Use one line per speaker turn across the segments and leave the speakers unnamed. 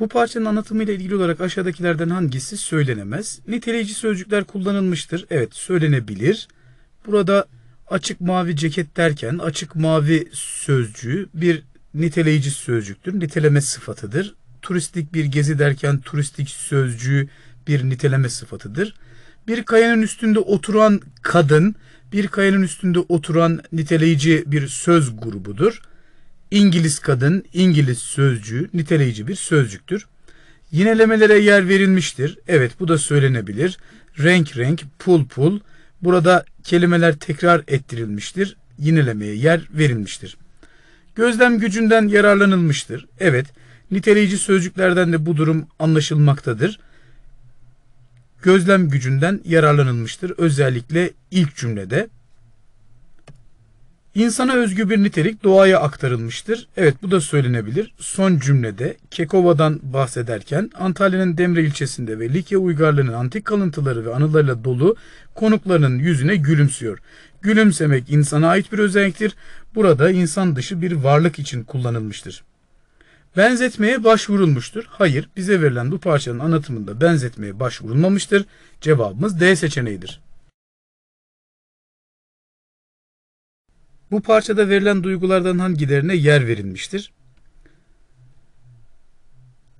Bu parçanın anlatımıyla ilgili olarak aşağıdakilerden hangisi söylenemez? Niteleyici sözcükler kullanılmıştır. Evet söylenebilir. Burada açık mavi ceket derken açık mavi sözcüğü bir niteleyici sözcüktür. Niteleme sıfatıdır. Turistik bir gezi derken turistik sözcüğü bir niteleme sıfatıdır. Bir kayanın üstünde oturan kadın, bir kayanın üstünde oturan niteleyici bir söz grubudur. İngiliz kadın, İngiliz sözcüğü niteleyici bir sözcüktür. Yinelemelere yer verilmiştir. Evet bu da söylenebilir. Renk renk, pul pul. Burada kelimeler tekrar ettirilmiştir. Yinelemeye yer verilmiştir. Gözlem gücünden yararlanılmıştır. Evet niteleyici sözcüklerden de bu durum anlaşılmaktadır. Gözlem gücünden yararlanılmıştır. Özellikle ilk cümlede. İnsana özgü bir nitelik doğaya aktarılmıştır. Evet bu da söylenebilir. Son cümlede Kekova'dan bahsederken Antalya'nın Demre ilçesinde ve Likya uygarlığının antik kalıntıları ve anılarıyla dolu konuklarının yüzüne gülümsüyor. Gülümsemek insana ait bir özelliktir. Burada insan dışı bir varlık için kullanılmıştır. Benzetmeye başvurulmuştur. Hayır, bize verilen bu parçanın anlatımında benzetmeye başvurulmamıştır. Cevabımız D seçeneğidir. Bu parçada verilen duygulardan hangilerine yer verilmiştir?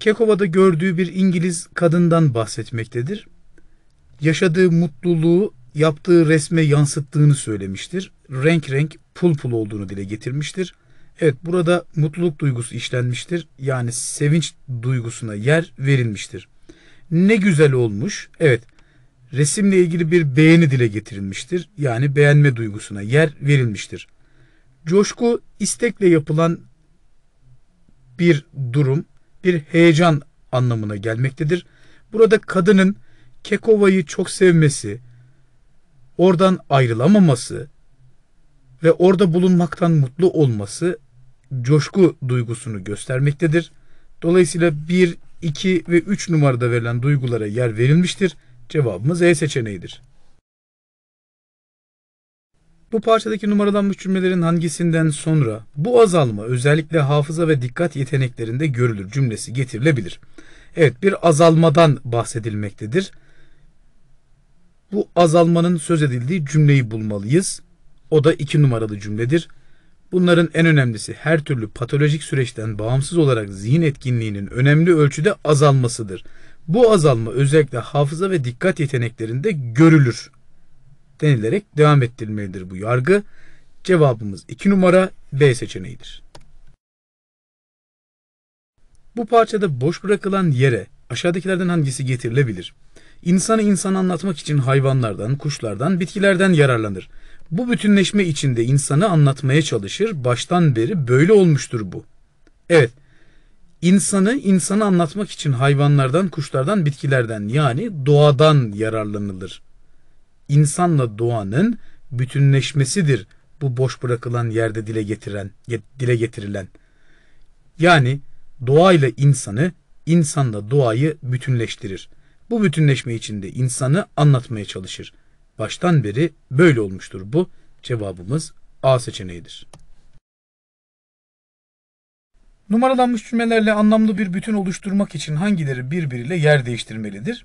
Kekova'da gördüğü bir İngiliz kadından bahsetmektedir. Yaşadığı mutluluğu yaptığı resme yansıttığını söylemiştir. Renk renk pul pul olduğunu dile getirmiştir. Evet burada mutluluk duygusu işlenmiştir. Yani sevinç duygusuna yer verilmiştir. Ne güzel olmuş. Evet resimle ilgili bir beğeni dile getirilmiştir. Yani beğenme duygusuna yer verilmiştir coşku istekle yapılan bir durum, bir heyecan anlamına gelmektedir. Burada kadının Kekova'yı çok sevmesi, oradan ayrılamaması ve orada bulunmaktan mutlu olması coşku duygusunu göstermektedir. Dolayısıyla 1, 2 ve 3 numarada verilen duygulara yer verilmiştir. Cevabımız E seçeneğidir. Bu parçadaki numaralanmış cümlelerin hangisinden sonra bu azalma özellikle hafıza ve dikkat yeteneklerinde görülür cümlesi getirilebilir. Evet bir azalmadan bahsedilmektedir. Bu azalmanın söz edildiği cümleyi bulmalıyız. O da iki numaralı cümledir. Bunların en önemlisi her türlü patolojik süreçten bağımsız olarak zihin etkinliğinin önemli ölçüde azalmasıdır. Bu azalma özellikle hafıza ve dikkat yeteneklerinde görülür denilerek devam ettirilmelidir bu yargı. Cevabımız 2 numara B seçeneğidir. Bu parçada boş bırakılan yere aşağıdakilerden hangisi getirilebilir? İnsanı insan anlatmak için hayvanlardan, kuşlardan, bitkilerden yararlanır. Bu bütünleşme içinde insanı anlatmaya çalışır. Baştan beri böyle olmuştur bu. Evet. insanı insanı anlatmak için hayvanlardan, kuşlardan, bitkilerden yani doğadan yararlanılır insanla doğanın bütünleşmesidir bu boş bırakılan yerde dile getiren dile getirilen. Yani doğayla insanı, insanla doğayı bütünleştirir. Bu bütünleşme içinde insanı anlatmaya çalışır. Baştan beri böyle olmuştur bu. Cevabımız A seçeneğidir. Numaralanmış cümlelerle anlamlı bir bütün oluşturmak için hangileri birbiriyle yer değiştirmelidir?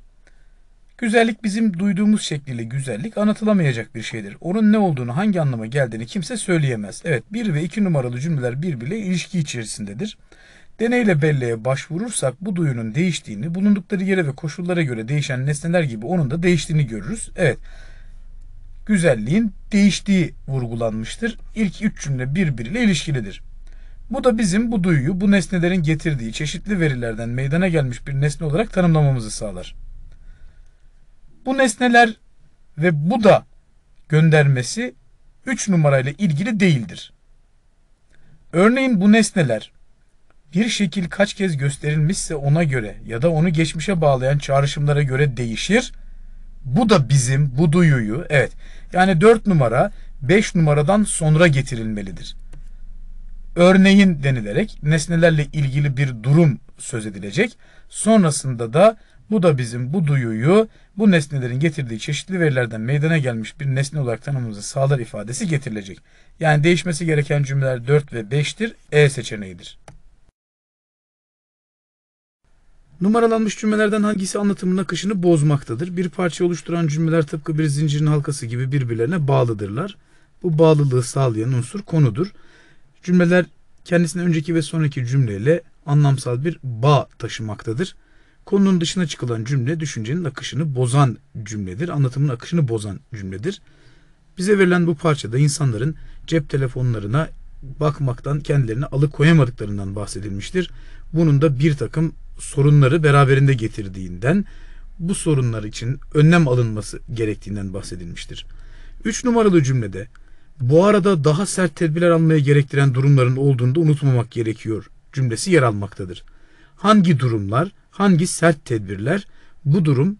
Güzellik bizim duyduğumuz şekliyle güzellik anlatılamayacak bir şeydir. Onun ne olduğunu, hangi anlama geldiğini kimse söyleyemez. Evet, bir ve iki numaralı cümleler birbiriyle ilişki içerisindedir. Deneyle belleğe başvurursak bu duyunun değiştiğini, bulundukları yere ve koşullara göre değişen nesneler gibi onun da değiştiğini görürüz. Evet, güzelliğin değiştiği vurgulanmıştır. İlk üç cümle birbiriyle ilişkilidir. Bu da bizim bu duyuyu bu nesnelerin getirdiği çeşitli verilerden meydana gelmiş bir nesne olarak tanımlamamızı sağlar. Bu nesneler ve bu da göndermesi 3 numarayla ilgili değildir. Örneğin bu nesneler bir şekil kaç kez gösterilmişse ona göre ya da onu geçmişe bağlayan çağrışımlara göre değişir. Bu da bizim bu duyuyu evet yani 4 numara 5 numaradan sonra getirilmelidir. Örneğin denilerek nesnelerle ilgili bir durum söz edilecek. Sonrasında da bu da bizim bu duyuyu bu nesnelerin getirdiği çeşitli verilerden meydana gelmiş bir nesne olarak tanımımızı sağlar ifadesi getirilecek. Yani değişmesi gereken cümleler 4 ve 5'tir. E seçeneğidir. Numaralanmış cümlelerden hangisi anlatımın akışını bozmaktadır? Bir parça oluşturan cümleler tıpkı bir zincirin halkası gibi birbirlerine bağlıdırlar. Bu bağlılığı sağlayan unsur konudur. Cümleler kendisinden önceki ve sonraki cümleyle anlamsal bir bağ taşımaktadır. Konunun dışına çıkılan cümle düşüncenin akışını bozan cümledir. Anlatımın akışını bozan cümledir. Bize verilen bu parçada insanların cep telefonlarına bakmaktan kendilerini alıkoyamadıklarından bahsedilmiştir. Bunun da bir takım sorunları beraberinde getirdiğinden bu sorunlar için önlem alınması gerektiğinden bahsedilmiştir. 3 numaralı cümlede bu arada daha sert tedbirler almaya gerektiren durumların olduğunu da unutmamak gerekiyor cümlesi yer almaktadır hangi durumlar, hangi sert tedbirler bu durum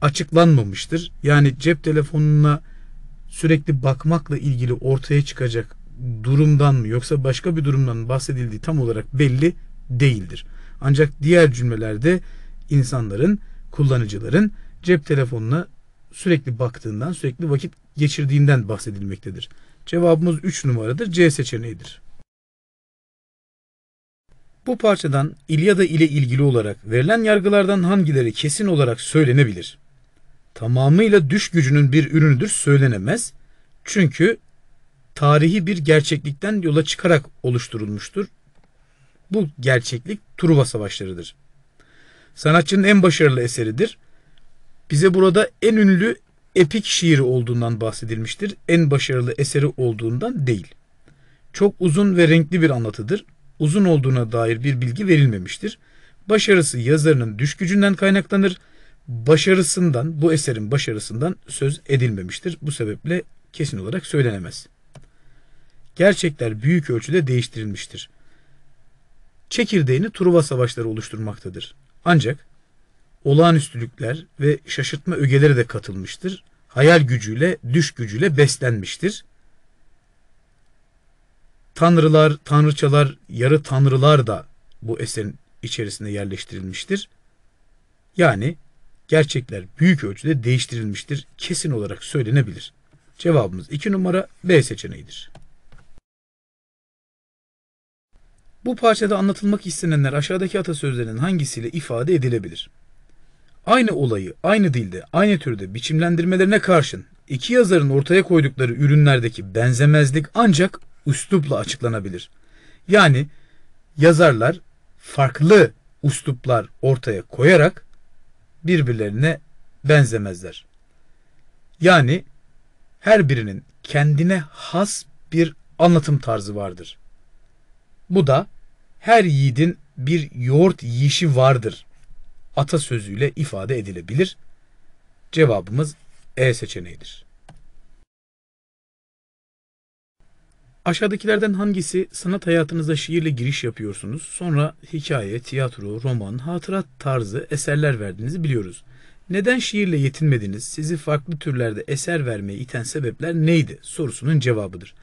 açıklanmamıştır. Yani cep telefonuna sürekli bakmakla ilgili ortaya çıkacak durumdan mı yoksa başka bir durumdan bahsedildiği tam olarak belli değildir. Ancak diğer cümlelerde insanların, kullanıcıların cep telefonuna sürekli baktığından, sürekli vakit geçirdiğinden bahsedilmektedir. Cevabımız 3 numaradır. C seçeneğidir. Bu parçadan İlyada ile ilgili olarak verilen yargılardan hangileri kesin olarak söylenebilir? Tamamıyla düş gücünün bir ürünüdür söylenemez. Çünkü tarihi bir gerçeklikten yola çıkarak oluşturulmuştur. Bu gerçeklik Truva Savaşları'dır. Sanatçının en başarılı eseridir. Bize burada en ünlü epik şiiri olduğundan bahsedilmiştir. En başarılı eseri olduğundan değil. Çok uzun ve renkli bir anlatıdır uzun olduğuna dair bir bilgi verilmemiştir. Başarısı yazarının düş gücünden kaynaklanır. Başarısından, bu eserin başarısından söz edilmemiştir. Bu sebeple kesin olarak söylenemez. Gerçekler büyük ölçüde değiştirilmiştir. Çekirdeğini Truva savaşları oluşturmaktadır. Ancak olağanüstülükler ve şaşırtma ögeleri de katılmıştır. Hayal gücüyle, düş gücüyle beslenmiştir. Tanrılar, tanrıçalar, yarı tanrılar da bu eserin içerisinde yerleştirilmiştir. Yani gerçekler büyük ölçüde değiştirilmiştir. Kesin olarak söylenebilir. Cevabımız 2 numara B seçeneğidir. Bu parçada anlatılmak istenenler aşağıdaki atasözlerinin hangisiyle ifade edilebilir? Aynı olayı aynı dilde, aynı türde biçimlendirmelerine karşın iki yazarın ortaya koydukları ürünlerdeki benzemezlik ancak üslupla açıklanabilir. Yani yazarlar farklı usluplar ortaya koyarak birbirlerine benzemezler. Yani her birinin kendine has bir anlatım tarzı vardır. Bu da her yiğidin bir yoğurt yiyişi vardır atasözüyle ifade edilebilir. Cevabımız E seçeneğidir. Aşağıdakilerden hangisi sanat hayatınıza şiirle giriş yapıyorsunuz? Sonra hikaye, tiyatro, roman, hatırat tarzı eserler verdiğinizi biliyoruz. Neden şiirle yetinmediniz? Sizi farklı türlerde eser vermeye iten sebepler neydi? Sorusunun cevabıdır.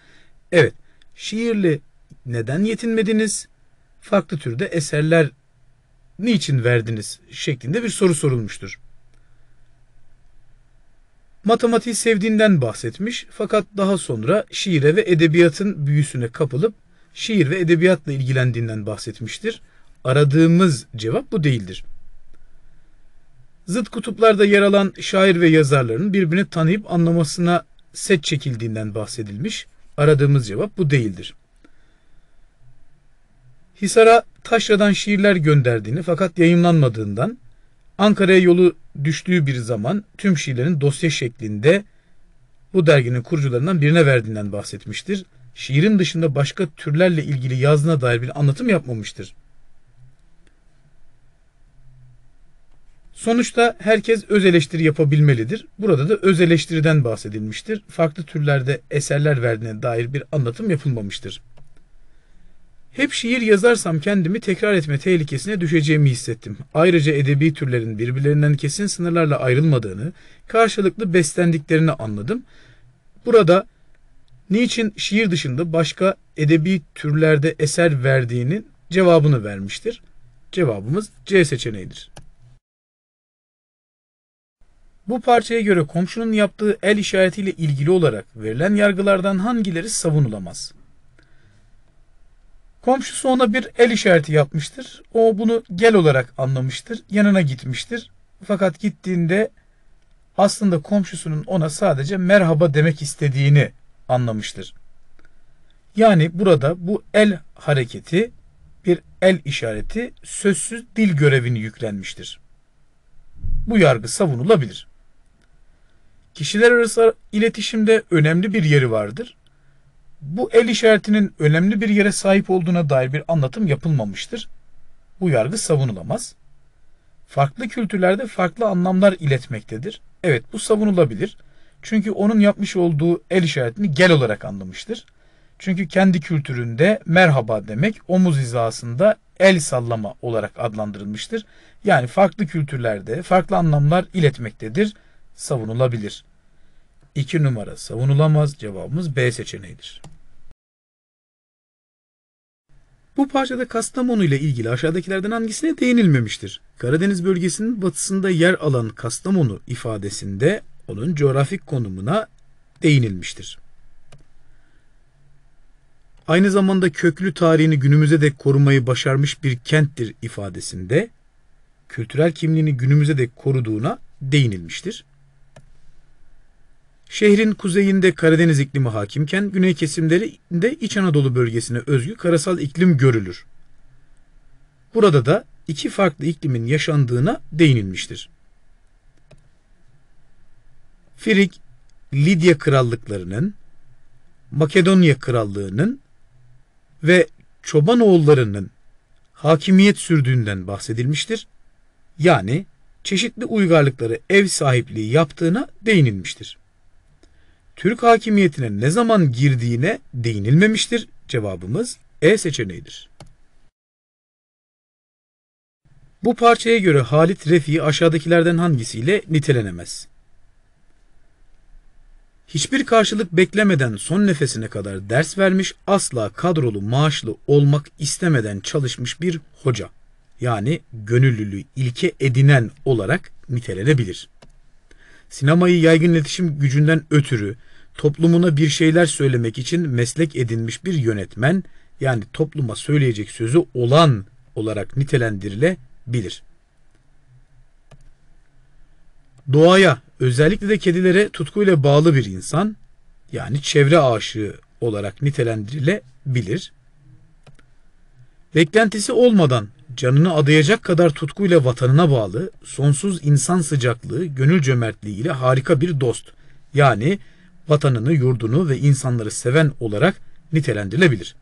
Evet, şiirle neden yetinmediniz? Farklı türde eserler niçin verdiniz şeklinde bir soru sorulmuştur. Matematiği sevdiğinden bahsetmiş fakat daha sonra şiire ve edebiyatın büyüsüne kapılıp şiir ve edebiyatla ilgilendiğinden bahsetmiştir. Aradığımız cevap bu değildir. Zıt kutuplarda yer alan şair ve yazarların birbirini tanıyıp anlamasına set çekildiğinden bahsedilmiş. Aradığımız cevap bu değildir. Hisar'a taşradan şiirler gönderdiğini fakat yayınlanmadığından Ankara'ya yolu düştüğü bir zaman tüm şiirlerin dosya şeklinde bu derginin kurucularından birine verdiğinden bahsetmiştir. Şiirin dışında başka türlerle ilgili yazına dair bir anlatım yapmamıştır. Sonuçta herkes öz eleştiri yapabilmelidir. Burada da öz eleştiriden bahsedilmiştir. Farklı türlerde eserler verdiğine dair bir anlatım yapılmamıştır. Hep şiir yazarsam kendimi tekrar etme tehlikesine düşeceğimi hissettim. Ayrıca edebi türlerin birbirlerinden kesin sınırlarla ayrılmadığını, karşılıklı beslendiklerini anladım. Burada niçin şiir dışında başka edebi türlerde eser verdiğinin cevabını vermiştir. Cevabımız C seçeneğidir. Bu parçaya göre komşunun yaptığı el işaretiyle ilgili olarak verilen yargılardan hangileri savunulamaz? Komşusu ona bir el işareti yapmıştır. O bunu gel olarak anlamıştır. Yanına gitmiştir. Fakat gittiğinde aslında komşusunun ona sadece merhaba demek istediğini anlamıştır. Yani burada bu el hareketi bir el işareti sözsüz dil görevini yüklenmiştir. Bu yargı savunulabilir. Kişiler arası iletişimde önemli bir yeri vardır bu el işaretinin önemli bir yere sahip olduğuna dair bir anlatım yapılmamıştır. Bu yargı savunulamaz. Farklı kültürlerde farklı anlamlar iletmektedir. Evet bu savunulabilir. Çünkü onun yapmış olduğu el işaretini gel olarak anlamıştır. Çünkü kendi kültüründe merhaba demek omuz hizasında el sallama olarak adlandırılmıştır. Yani farklı kültürlerde farklı anlamlar iletmektedir, savunulabilir.'' 2 numara savunulamaz cevabımız B seçeneğidir. Bu parçada Kastamonu ile ilgili aşağıdakilerden hangisine değinilmemiştir? Karadeniz bölgesinin batısında yer alan Kastamonu ifadesinde onun coğrafik konumuna değinilmiştir. Aynı zamanda köklü tarihini günümüze dek korumayı başarmış bir kenttir ifadesinde kültürel kimliğini günümüze dek koruduğuna değinilmiştir. Şehrin kuzeyinde Karadeniz iklimi hakimken güney kesimlerinde İç Anadolu bölgesine özgü karasal iklim görülür. Burada da iki farklı iklimin yaşandığına değinilmiştir. Firik, Lidya krallıklarının, Makedonya krallığının ve Çobanoğullarının hakimiyet sürdüğünden bahsedilmiştir. Yani çeşitli uygarlıkları ev sahipliği yaptığına değinilmiştir. Türk hakimiyetine ne zaman girdiğine değinilmemiştir. Cevabımız E seçeneğidir. Bu parçaya göre Halit Refi aşağıdakilerden hangisiyle nitelenemez? Hiçbir karşılık beklemeden son nefesine kadar ders vermiş, asla kadrolu maaşlı olmak istemeden çalışmış bir hoca. Yani gönüllülüğü ilke edinen olarak nitelenebilir. Sinemayı yaygın iletişim gücünden ötürü toplumuna bir şeyler söylemek için meslek edinmiş bir yönetmen yani topluma söyleyecek sözü olan olarak nitelendirilebilir. Doğaya, özellikle de kedilere tutkuyla bağlı bir insan yani çevre aşığı olarak nitelendirilebilir. Beklentisi olmadan canını adayacak kadar tutkuyla vatanına bağlı, sonsuz insan sıcaklığı, gönül cömertliği ile harika bir dost. Yani vatanını, yurdunu ve insanları seven olarak nitelendirilebilir.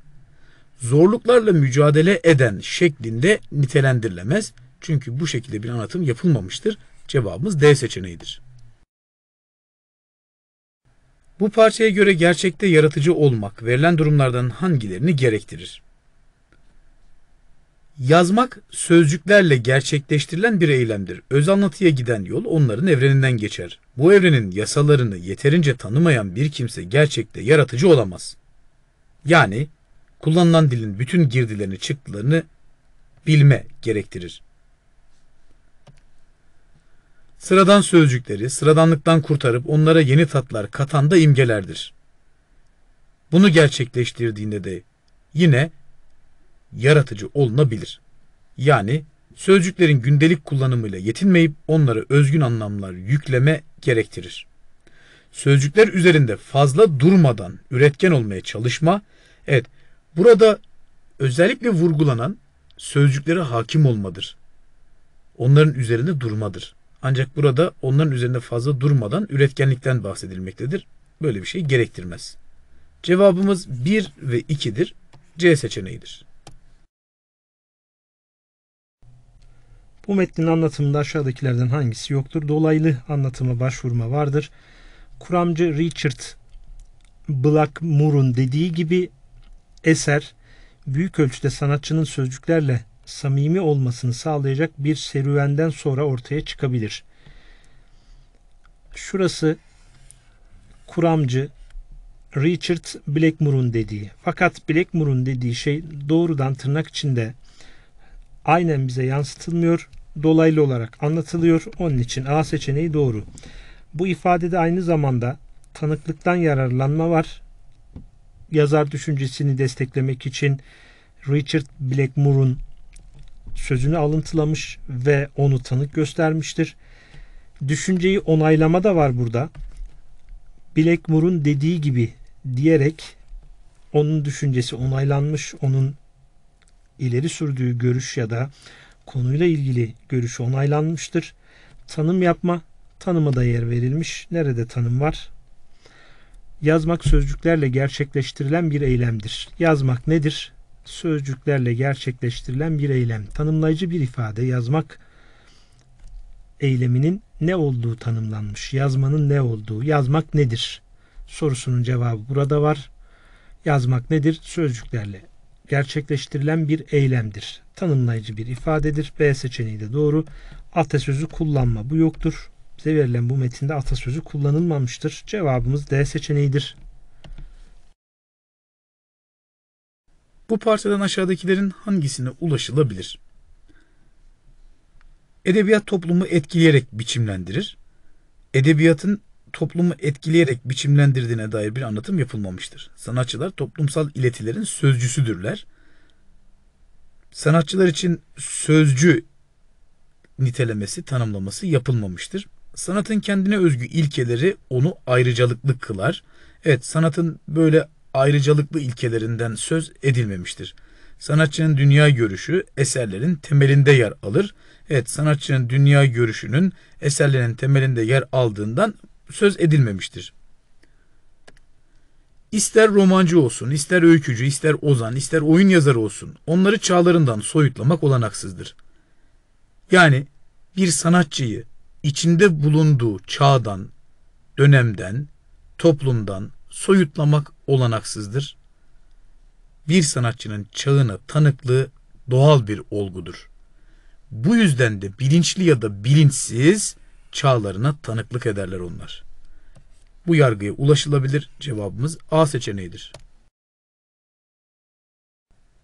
Zorluklarla mücadele eden şeklinde nitelendirilemez. Çünkü bu şekilde bir anlatım yapılmamıştır. Cevabımız D seçeneğidir. Bu parçaya göre gerçekte yaratıcı olmak verilen durumlardan hangilerini gerektirir? Yazmak sözcüklerle gerçekleştirilen bir eylemdir. Öz anlatıya giden yol onların evreninden geçer. Bu evrenin yasalarını yeterince tanımayan bir kimse gerçekte yaratıcı olamaz. Yani kullanılan dilin bütün girdilerini çıktılarını bilme gerektirir. Sıradan sözcükleri sıradanlıktan kurtarıp onlara yeni tatlar katan da imgelerdir. Bunu gerçekleştirdiğinde de yine yaratıcı olunabilir. Yani sözcüklerin gündelik kullanımıyla yetinmeyip onlara özgün anlamlar yükleme gerektirir. Sözcükler üzerinde fazla durmadan üretken olmaya çalışma, evet burada özellikle vurgulanan sözcüklere hakim olmadır. Onların üzerinde durmadır. Ancak burada onların üzerinde fazla durmadan üretkenlikten bahsedilmektedir. Böyle bir şey gerektirmez. Cevabımız 1 ve 2'dir. C seçeneğidir.
Bu metnin anlatımında aşağıdakilerden hangisi yoktur? Dolaylı anlatıma başvurma vardır. Kuramcı Richard Blackmore'un dediği gibi eser büyük ölçüde sanatçının sözcüklerle samimi olmasını sağlayacak bir serüvenden sonra ortaya çıkabilir. Şurası kuramcı Richard Blackmore'un dediği. Fakat Blackmore'un dediği şey doğrudan tırnak içinde aynen bize yansıtılmıyor. Dolaylı olarak anlatılıyor. Onun için A seçeneği doğru. Bu ifadede aynı zamanda tanıklıktan yararlanma var. Yazar düşüncesini desteklemek için Richard Blackmore'un sözünü alıntılamış ve onu tanık göstermiştir. Düşünceyi onaylama da var burada. Blackmore'un dediği gibi diyerek onun düşüncesi onaylanmış, onun ileri sürdüğü görüş ya da konuyla ilgili görüş onaylanmıştır. Tanım yapma, tanıma da yer verilmiş. Nerede tanım var? Yazmak sözcüklerle gerçekleştirilen bir eylemdir. Yazmak nedir? Sözcüklerle gerçekleştirilen bir eylem. Tanımlayıcı bir ifade yazmak eyleminin ne olduğu tanımlanmış. Yazmanın ne olduğu, yazmak nedir? Sorusunun cevabı burada var. Yazmak nedir? Sözcüklerle gerçekleştirilen bir eylemdir. Tanımlayıcı bir ifadedir. B seçeneği de doğru. Atasözü kullanma bu yoktur. Bize verilen bu metinde atasözü kullanılmamıştır. Cevabımız D seçeneğidir.
Bu parçadan aşağıdakilerin hangisine ulaşılabilir? Edebiyat toplumu etkileyerek biçimlendirir. Edebiyatın toplumu etkileyerek biçimlendirdiğine dair bir anlatım yapılmamıştır. Sanatçılar toplumsal iletilerin sözcüsüdürler. Sanatçılar için sözcü nitelemesi, tanımlaması yapılmamıştır. Sanatın kendine özgü ilkeleri onu ayrıcalıklı kılar. Evet, sanatın böyle ayrıcalıklı ilkelerinden söz edilmemiştir. Sanatçının dünya görüşü eserlerin temelinde yer alır. Evet sanatçının dünya görüşünün eserlerin temelinde yer aldığından söz edilmemiştir. İster romancı olsun, ister öykücü, ister ozan, ister oyun yazarı olsun, onları çağlarından soyutlamak olanaksızdır. Yani bir sanatçıyı içinde bulunduğu çağdan, dönemden, toplumdan soyutlamak olanaksızdır. Bir sanatçının çağına tanıklığı doğal bir olgudur. Bu yüzden de bilinçli ya da bilinçsiz çağlarına tanıklık ederler onlar. Bu yargıya ulaşılabilir cevabımız A seçeneğidir.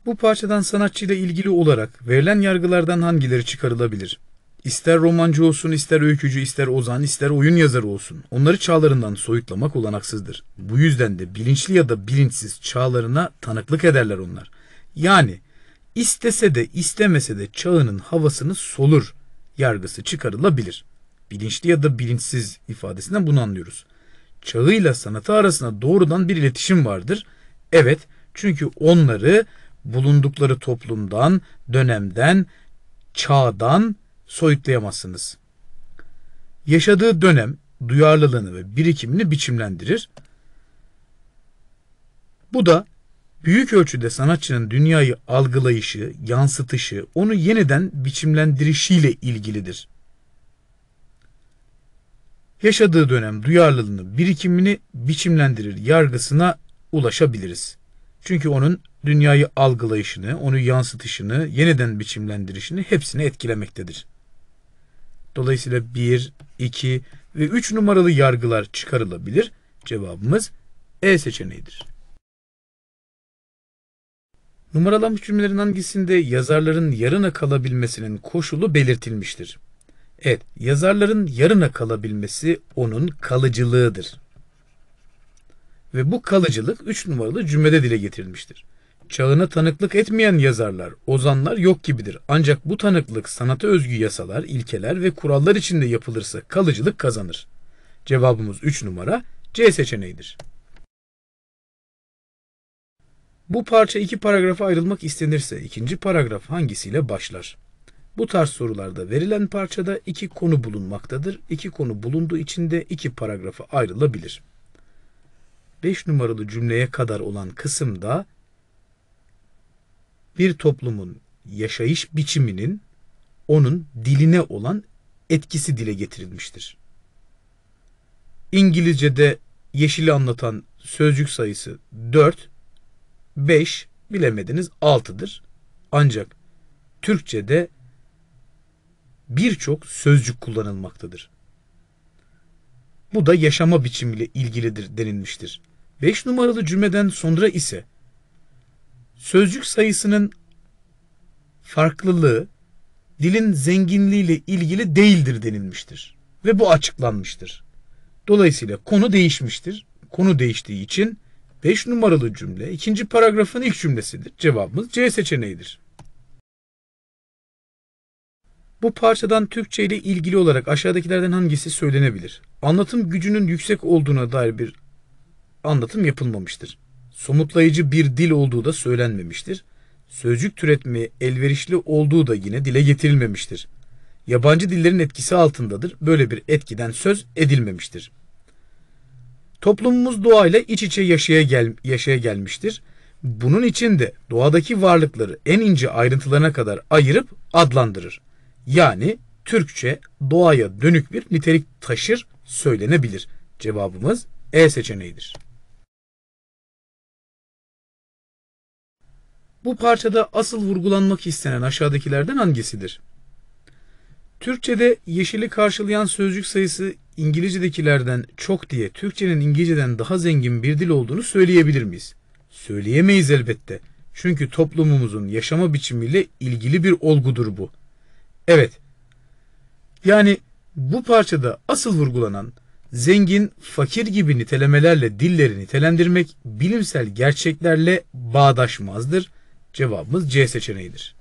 Bu parçadan sanatçıyla ilgili olarak verilen yargılardan hangileri çıkarılabilir? İster romancı olsun, ister öykücü, ister ozan, ister oyun yazarı olsun. Onları çağlarından soyutlamak olanaksızdır. Bu yüzden de bilinçli ya da bilinçsiz çağlarına tanıklık ederler onlar. Yani istese de istemese de çağının havasını solur yargısı çıkarılabilir.'' bilinçli ya da bilinçsiz ifadesinden bunu anlıyoruz. Çağıyla sanatı arasında doğrudan bir iletişim vardır. Evet çünkü onları bulundukları toplumdan, dönemden, çağdan soyutlayamazsınız. Yaşadığı dönem duyarlılığını ve birikimini biçimlendirir. Bu da büyük ölçüde sanatçının dünyayı algılayışı, yansıtışı, onu yeniden biçimlendirişiyle ilgilidir yaşadığı dönem duyarlılığını, birikimini biçimlendirir yargısına ulaşabiliriz. Çünkü onun dünyayı algılayışını, onu yansıtışını, yeniden biçimlendirişini hepsini etkilemektedir. Dolayısıyla 1, 2 ve 3 numaralı yargılar çıkarılabilir. Cevabımız E seçeneğidir. Numaralanmış cümlelerin hangisinde yazarların yarına kalabilmesinin koşulu belirtilmiştir? Evet, yazarların yarına kalabilmesi onun kalıcılığıdır. Ve bu kalıcılık üç numaralı cümlede dile getirilmiştir. Çağına tanıklık etmeyen yazarlar, ozanlar yok gibidir. Ancak bu tanıklık sanata özgü yasalar, ilkeler ve kurallar içinde yapılırsa kalıcılık kazanır. Cevabımız 3 numara C seçeneğidir. Bu parça iki paragrafa ayrılmak istenirse ikinci paragraf hangisiyle başlar? Bu tarz sorularda verilen parçada iki konu bulunmaktadır. İki konu bulunduğu için de iki paragrafa ayrılabilir. 5 numaralı cümleye kadar olan kısımda bir toplumun yaşayış biçiminin onun diline olan etkisi dile getirilmiştir. İngilizce'de yeşili anlatan sözcük sayısı 4, 5, bilemediniz 6'dır. Ancak Türkçe'de birçok sözcük kullanılmaktadır. Bu da yaşama biçimiyle ilgilidir denilmiştir. 5 numaralı cümleden sonra ise sözcük sayısının farklılığı dilin zenginliğiyle ilgili değildir denilmiştir ve bu açıklanmıştır. Dolayısıyla konu değişmiştir. Konu değiştiği için 5 numaralı cümle ikinci paragrafın ilk cümlesidir. Cevabımız C seçeneğidir. Bu parçadan Türkçe ile ilgili olarak aşağıdakilerden hangisi söylenebilir? Anlatım gücünün yüksek olduğuna dair bir anlatım yapılmamıştır. Somutlayıcı bir dil olduğu da söylenmemiştir. Sözcük türetmeye elverişli olduğu da yine dile getirilmemiştir. Yabancı dillerin etkisi altındadır. Böyle bir etkiden söz edilmemiştir. Toplumumuz doğayla iç içe yaşaya, gel yaşaya gelmiştir. Bunun için de doğadaki varlıkları en ince ayrıntılarına kadar ayırıp adlandırır. Yani Türkçe doğaya dönük bir nitelik taşır söylenebilir. Cevabımız E seçeneğidir. Bu parçada asıl vurgulanmak istenen aşağıdakilerden hangisidir? Türkçede yeşili karşılayan sözcük sayısı İngilizcedekilerden çok diye Türkçenin İngilizceden daha zengin bir dil olduğunu söyleyebilir miyiz? Söyleyemeyiz elbette. Çünkü toplumumuzun yaşama biçimiyle ilgili bir olgudur bu. Evet. Yani bu parçada asıl vurgulanan zengin, fakir gibi nitelemelerle dilleri nitelendirmek bilimsel gerçeklerle bağdaşmazdır. Cevabımız C seçeneğidir.